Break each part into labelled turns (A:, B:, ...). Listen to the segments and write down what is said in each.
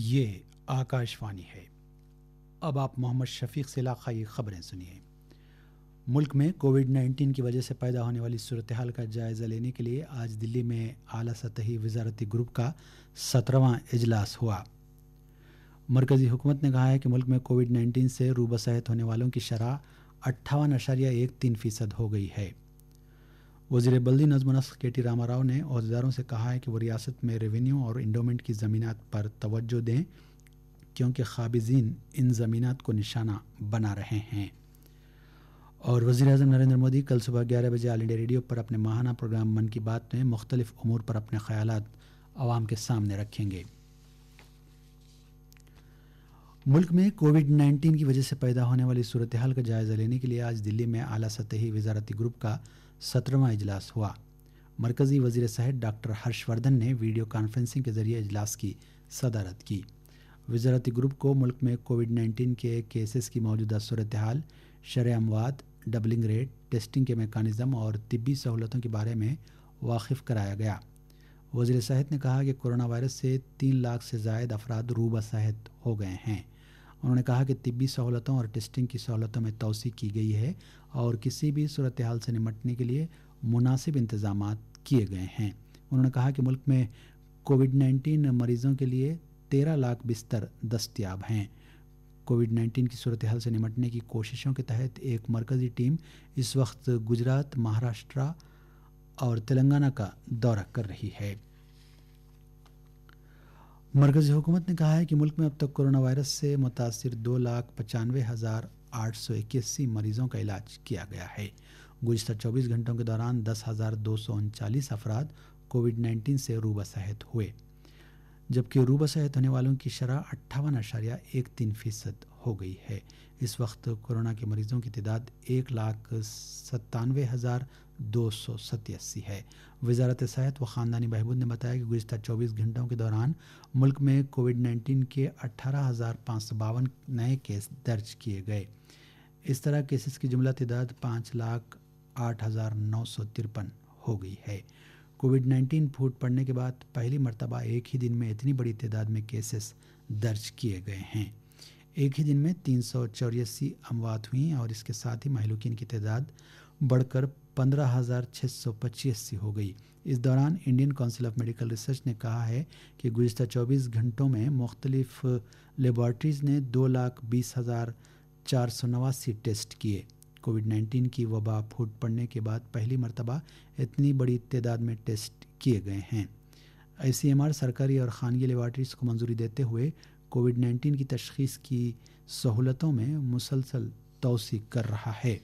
A: ये आकाशवाणी है अब आप मोहम्मद शफीक से लाखा ये खबरें सुनिए मुल्क में कोविड 19 की वजह से पैदा होने वाली सूरत हाल का जायज़ा लेने के लिए आज दिल्ली में अली सतही वजारती ग्रुप का सत्रहवा इजलास हुआ मरकज़ी हुकूमत ने कहा है कि मुल्क में कोविड 19 से रूबसहत होने वालों की शरह अट्ठावन अशारिया एक तीन फ़ीसद हो गई है वजीर बल्दी नजमनस्क के टी रामा राव ने अहदेदारों से कहा है कि वो रियासत में रेवेन्यू और इंडोमेंट की ज़मीन पर तवज्जो दें क्योंकि खाबिजीन इन जमीन को निशाना बना रहे हैं और वजी अजम नरेंद्र मोदी कल सुबह ग्यारह बजे आल इंडिया रेडियो पर अपने माहाना प्रोग्राम मन की बात में मुख्तलिफ़ अमूर पर अपने ख्याल आवाम के सामने रखेंगे मुल्क में कोविड 19 की वजह से पैदा होने वाली सूरत हाल का जायज़ा लेने के लिए आज दिल्ली में आला सतही वजारती ग्रुप का सत्रहवा इजलास हुआ मरकज़ी वजीर सेहत डॉक्टर हर्षवर्धन ने वीडियो कॉन्फ्रेंसिंग के जरिए इजलास की सदारत की वजारती ग्रुप को मुल्क में कोविड 19 के केसेस की मौजूदा सूरत हाल शर अमवात डबलिंग रेट टेस्टिंग के मेकानिज़म और तबी सहूलतों के बारे में वाकिफ़ कराया गया वजीर सेहत ने कहा कि कोरोना वायरस से तीन लाख से जायद अफराद रूबा साहित हो गए हैं उन्होंने कहा कि तिब्बी सहूलतों और टेस्टिंग की सहूलतों में तोसी की गई है और किसी भी सूरत हाल से निमटने के लिए मुनासिब इंतजाम किए गए हैं उन्होंने कहा कि मुल्क में कोविड 19 मरीजों के लिए तेरह लाख बिस्तर दस्तियाब हैं कोविड 19 की सूरत हाल से निमटने की कोशिशों के तहत एक मरकज़ी टीम इस वक्त गुजरात महाराष्ट्र और तेलंगाना का दौरा कर रही है मरकज़ी हुकूमत ने कहा है कि मुल्क में अब तक कोरोना वायरस से मुतासर दो लाख पचानवे हज़ार आठ सौ इक्यासी मरीजों का इलाज किया गया है गुजत चौबीस घंटों के दौरान दस हज़ार दो सौ उनचालीस अफराद कोविड नाइन्टीन से रूबा सहित हुए जबकि रूबा सहित होने वालों की शरह अट्ठावन अशारिया एक तीन फीसद हो गई है इस वक्त कोरोना के मरीजों की तादाद एक लाख सत्तानवे हज़ार दो सौ सतासी है वजारत सेहत व ख़ानदानी बहबूद ने बताया कि गुज्तर चौबीस घंटों के दौरान मुल्क में कोविड नाइन्टीन के अठारह हज़ार पाँच सौ बावन नए केस दर्ज किए गए इस तरह केसेस की जुमला तदाद पाँच लाख आठ हज़ार नौ सौ तिरपन हो गई है कोविड नाइन्टीन फूट पड़ने के बाद पहली मरतबा एक ही दिन में इतनी बड़ी तादाद में केसेस दर्ज किए गए हैं एक ही दिन में तीन सौ चौरासी अमवात हुई और इसके साथ ही महलुकिन की तादाद बढ़कर पंद्रह हज़ार छः सौ पच्चीस हो गई इस दौरान Indian Council of Medical Research ने कहा है कि गुज्तर चौबीस घंटों में मुख्तलिफ लेबॉर्ट्रीज़ ने दो लाख बीस हज़ार चार सौ नवासी टेस्ट किए कोविड नाइन्टीन की वबा फूट पड़ने के बाद पहली मरतबा इतनी बड़ी तादाद में टेस्ट किए गए हैं आई सरकारी और खानगी लेबॉर्ट्रीज़ को मंजूरी देते हुए कोविड 19 की तशखीस की सहूलतों में मुसलसल तोसी कर रहा है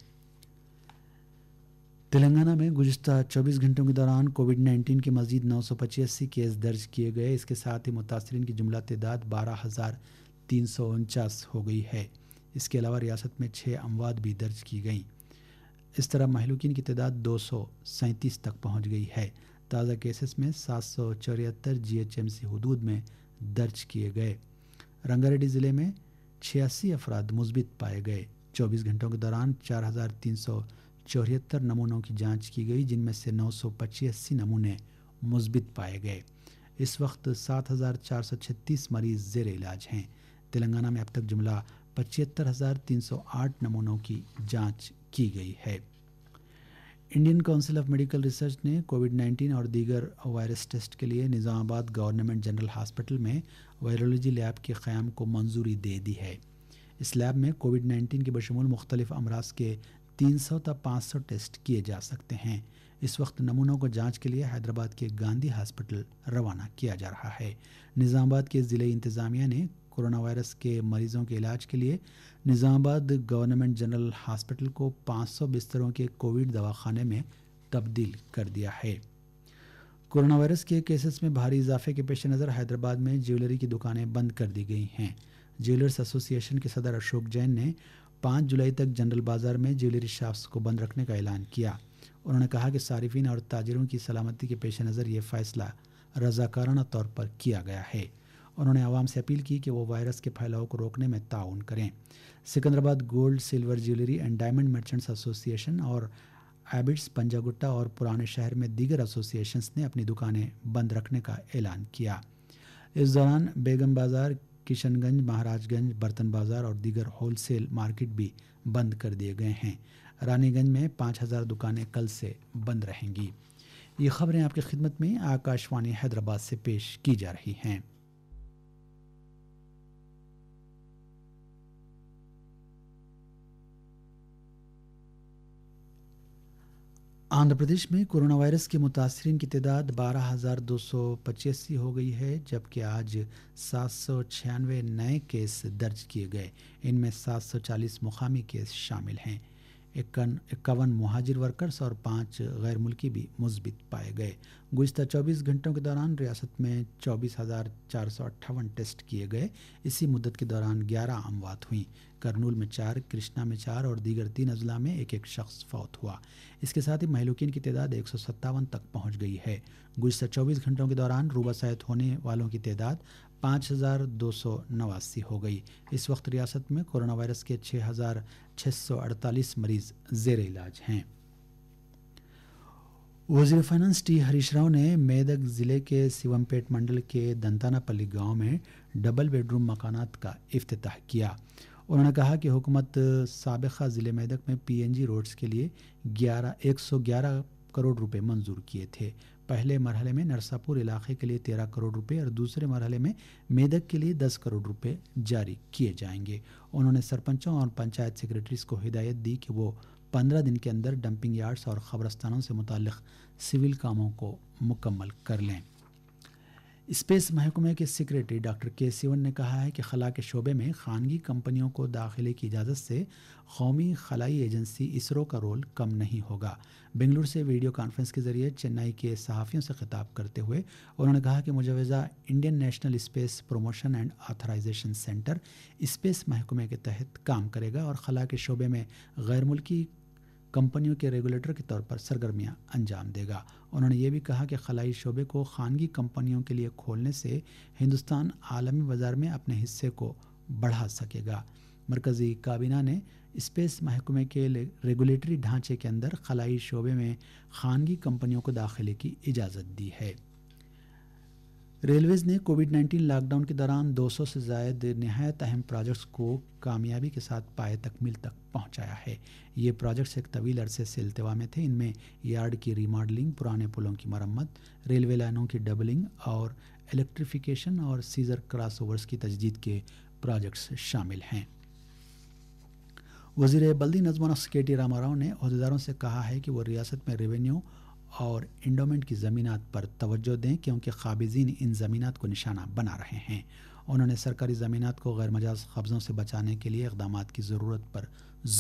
A: तेलंगाना में गुजत 24 घंटों के दौरान कोविड 19 के मजीद नौ सौ पचासी केस दर्ज किए गए इसके साथ ही मुतासरी की जुमला तदाद बारह हज़ार तीन सौ उनचास हो गई है इसके अलावा रियासत में छः अमवाद भी दर्ज की गई इस तरह महलुकिन की तदाद दो सौ सैंतीस तक पहुँच गई है ताज़ा केसेस में सात सौ चौहत्तर जी एच एम सी हदूद में दर्ज किए गए रंगारेड्डी ज़िले में छियासी अफराद मुस्बित पाए गए 24 घंटों के दौरान चार हज़ार तीन सौ चौहत्तर नमूनों की जांच की गई जिनमें से नौ सौ पचासी नमूने मुस्बित पाए गए इस वक्त सात हज़ार चार सौ छत्तीस मरीज जेर इलाज हैं तेलंगाना में अब तक जुमला पचहत्तर हज़ार तीन सौ आठ नमूनों की जांच की गई है Indian Council of Medical Research ने कोविड 19 और दीगर वायरस टेस्ट के लिए निज़ामाबाद गवर्नमेंट जनरल हॉस्पिटल में वायरोलॉजी लैब के क़्याम को मंजूरी दे दी है इस लैब में कोविड 19 के बशमूल मुख्तलिफ अमराज के 300 तक 500 टेस्ट किए जा सकते हैं इस वक्त नमूनों को जांच के लिए हैदराबाद के गांधी हॉस्पिटल रवाना किया जा रहा है निज़ामाबाद के ज़िले इंतज़ामिया ने कोरोना वायरस के मरीजों के इलाज के लिए निज़ामाबाद गवर्नमेंट जनरल हॉस्पिटल को 500 बिस्तरों के कोविड दवाखाने में तब्दील कर दिया है कोरोना वायरस के केसेस में भारी इजाफे के पेश नज़र हैदराबाद में ज्वेलरी की दुकानें बंद कर दी गई हैं ज्वेलर्स एसोसिएशन के सदर अशोक जैन ने 5 जुलाई तक जनरल बाजार में ज्वेलरी शॉप्स को बंद रखने का ऐलान किया उन्होंने कहा कि सार्फिन और ताजरों की सलामती के पेश नज़र ये फैसला रजाकाराना तौर पर किया गया है उन्होंने आवाम से अपील की कि वो वायरस के फैलाव को रोकने में ताउन करें Secunderabad gold silver jewellery and diamond merchants association और एबिट्स पंजागुट्टा और पुराने शहर में दीगर एसोसिएशंस ने अपनी दुकानें बंद रखने का ऐलान किया इस दौरान बेगम बाज़ार किशनगंज महाराजगंज बर्तन बाज़ार और दीगर होलसेल मार्केट भी बंद कर दिए गए हैं रानीगंज में पाँच हज़ार दुकानें कल से बंद रहेंगी ये खबरें आपकी खिदमत में आकाशवाणी हैदराबाद से पेश की जा रही हैं आंध्र प्रदेश में कोरोना वायरस के मुतासरीन की तादाद बारह हज़ार दो सौ पचासी हो गई है जबकि आज सात सौ छियानवे नए केस दर्ज किए गए इनमें सात सौ चालीस मुकामी केस शामिल हैं इक्कन इक्यावन महाजिर वर्कर्स और पाँच गैर मुल्की भी मुस्बित पाए गए गुज्तर 24 घंटों के दौरान रियासत में चौबीस हज़ार चार सौ अट्ठावन टेस्ट किए गए इसी मुद्दत के दौरान ग्यारह अमवात हुई करनूल में चार कृष्णा में चार और दीगर तीन अजला में एक एक शख्स फौत हुआ इसके साथ ही महलुकिन की तादाद एक तक पहुँच गई है गुजत चौबीस घंटों के दौरान रूबा होने वालों की तादाद पाँच हज़ार दो सौ नवासी हो गई इस वक्त रियासत में कोरोना वायरस के छः हज़ार छः सौ अड़तालीस मरीज़ जेर इलाज हैं वजीर फाइनेंस टी हरीश राव ने मेदक ज़िले के सिवमपेट मंडल के दंतानापल्ली गांव में डबल बेडरूम मकानात का अफ्ताह किया उन्होंने कहा कि हुकूमत सबका ज़िले मेदक में पीएनजी रोड्स के लिए ग्यारह एक सौ ग्यारह करोड़ रुपए मंजूर किए थे पहले मरहले में नरसापुर इलाके के लिए तेरह करोड़ रुपए और दूसरे मरहले में मेदक के लिए दस करोड़ रुपए जारी किए जाएंगे उन्होंने सरपंचों और पंचायत सेक्रेटरीज को हिदायत दी कि वो पंद्रह दिन के अंदर डंपिंग यार्ड्स और खबरस्तानों से मुतल सिविल कामों को मुकम्मल कर लें स्पेस महकमे के सेक्रेटरी डॉक्टर के सिवन ने कहा है कि खला के शोबे में खानगी कंपनियों को दाखिले की इजाज़त से कौमी खलाई एजेंसी इसरो का रोल कम नहीं होगा बेंगलुरु से वीडियो कॉन्फ्रेंस के जरिए चेन्नई के सहाफ़ियों से खिताब करते हुए उन्होंने कहा कि मुजवज़ा Indian National Space Promotion and Authorization Centre space महकमे के तहत काम करेगा और खला के शोबे में गैर मुल्की कंपनियों के रेगुलेटर के तौर पर सरगर्मियां अंजाम देगा उन्होंने ये भी कहा कि खलाई शोबे को खानगी कंपनियों के लिए खोलने से हिंदुस्तान आलमी बाज़ार में अपने हिस्से को बढ़ा सकेगा मरकज़ी काबीना ने स्पेस महकमे के रेगुलेटरी ढांचे के अंदर खलाई शोबे में खानगी कंपनियों को दाखिले की इजाज़त दी है रेलवेज़ ने कोविड 19 लॉकडाउन के दौरान 200 से ज्यादा नहायत अहम प्रोजेक्ट्स को कामयाबी के साथ पाए तकमील तक पहुंचाया है ये प्रोजेक्ट्स एक तवील अरसे से अल्तवा में थे इनमें यार्ड की रिमॉडलिंग पुराने पुलों की मरम्मत रेलवे लाइनों की डबलिंग और इलेक्ट्रिफिकेशन और सीजर क्रॉस की तजदीद के प्रोजेक्ट्स शामिल हैं वजीर बल्दी नजमान सेक्रेटरी रामा राव ने अहदेदारों से कहा है कि वो रियासत में रेवेन्यू और इंडोमेंट की ज़मीन पर तवज्जो दें क्योंकि खाबिजीन इन ज़मीनत को निशाना बना रहे हैं उन्होंने सरकारी ज़मीनात को गैर मजाज कब्ज़ों से बचाने के लिए इकदाम की ज़रूरत पर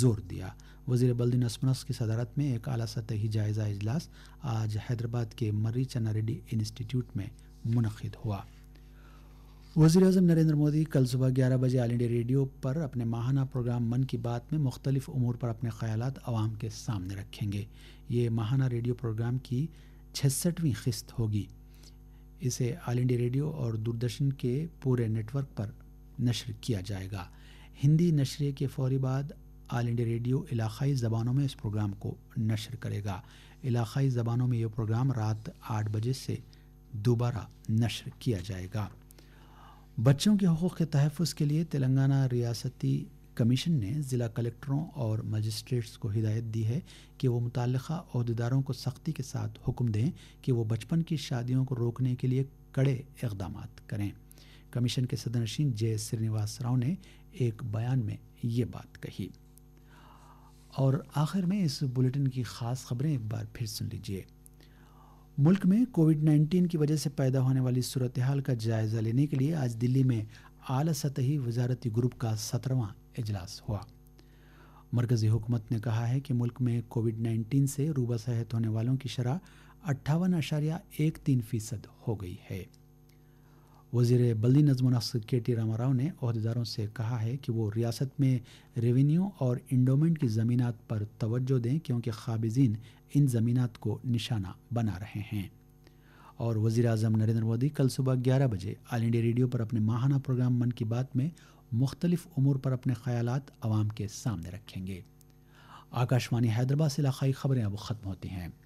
A: जोर दिया वजीर बल्दी नसमनस की सदारत में एक अली सतही जायज़ा अजलास आज हैदराबाद के मर्री चन्ना रेड्डी इंस्टीट्यूट में मुनद हुआ वजी अजम नरेंद्र मोदी कल सुबह ग्यारह बजे आल इंडिया रेडियो पर अपने माहाना प्रोग्राम मन की बात में मुख्तलिफ अमूर पर अपने ख्याल आवाम के सामने रखेंगे ये माहाना रेडियो प्रोग्राम की छसठवीं किस्त होगी इसे आल इंडिया रेडियो और दूरदर्शन के पूरे नेटवर्क पर नशर किया जाएगा हिंदी नशरे के फौरी बाद आल इंडिया रेडियो इलाकई ज़बानों में इस प्रोग्राम को नशर करेगा इलाकई ज़बानों में यह प्रोग्राम रात आठ बजे से दोबारा नशर किया जाएगा बच्चों के हकूक़ के तहफ़ के लिए तेलंगाना रियासती कमीशन ने ज़िला कलेक्टरों और मजिस्ट्रेट्स को हिदायत दी है कि वो मुतलदारों को सख्ती के साथ हुक्म दें कि वो बचपन की शादियों को रोकने के लिए कड़े इकदाम करें कमीशन के नशीन जे श्रीनिवास राव ने एक बयान में ये बात कही और आखिर में इस बुलेटिन की ख़ास खबरें एक बार फिर सुन लीजिए मुल्क में कोविड 19 की वजह से पैदा होने वाली सूरत हाल का जायजा लेने के लिए आज दिल्ली में आला सतही वजारती ग्रुप का सत्रहवा इजलास हुआ मरकज़ी हुकूमत ने कहा है कि मुल्क में कोविड 19 से रूबा सहित होने वालों की शराह अट्ठावन अशारिया एक तीन फीसद हो गई है वजीर बल्दी नजमनस के टी राव ने अहदेदारों से कहा है कि वो रियासत में रेवेन्यू और इंडोमेंट की ज़मीन पर तवज्जो दें क्योंकि खाबिजीन इन ज़मीनत को निशाना बना रहे हैं और वज़ी अजम नरेंद्र मोदी कल सुबह ग्यारह बजे आल इंडिया रेडियो पर अपने माहाना प्रोग्राम मन की बात में मुख्तलिफ अमूर पर अपने ख्याल आवाम के सामने रखेंगे आकाशवाणी हैदराबाद से लाखाई खबरें अब ख़त्म होती हैं